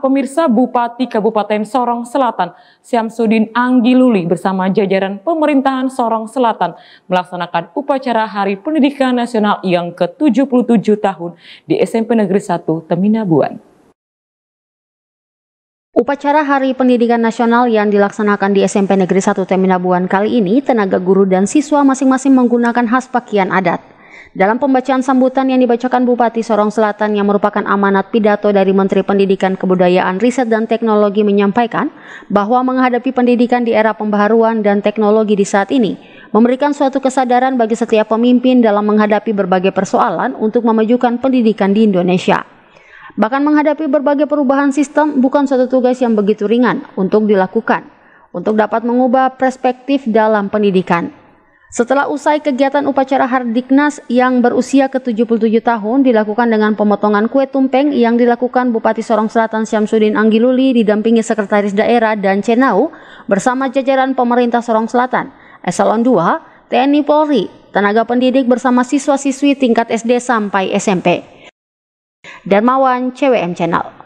Pemirsa Bupati Kabupaten Sorong Selatan, Syamsuddin Luli bersama jajaran pemerintahan Sorong Selatan melaksanakan upacara Hari Pendidikan Nasional yang ke-77 tahun di SMP Negeri 1 Teminabuan. Upacara Hari Pendidikan Nasional yang dilaksanakan di SMP Negeri 1 Teminabuan kali ini, tenaga guru dan siswa masing-masing menggunakan khas pakaian adat. Dalam pembacaan sambutan yang dibacakan Bupati Sorong Selatan yang merupakan amanat pidato dari Menteri Pendidikan Kebudayaan Riset dan Teknologi menyampaikan bahwa menghadapi pendidikan di era pembaharuan dan teknologi di saat ini memberikan suatu kesadaran bagi setiap pemimpin dalam menghadapi berbagai persoalan untuk memajukan pendidikan di Indonesia. Bahkan menghadapi berbagai perubahan sistem bukan suatu tugas yang begitu ringan untuk dilakukan untuk dapat mengubah perspektif dalam pendidikan. Setelah usai kegiatan upacara Hardiknas yang berusia ke-77 tahun dilakukan dengan pemotongan kue tumpeng yang dilakukan Bupati Sorong Selatan Syamsuddin Anggiluli didampingi Sekretaris Daerah dan Cenau bersama jajaran pemerintah Sorong Selatan, Eselon 2, TNI Polri, tenaga pendidik bersama siswa-siswi tingkat SD sampai SMP. Darmawan CWM Channel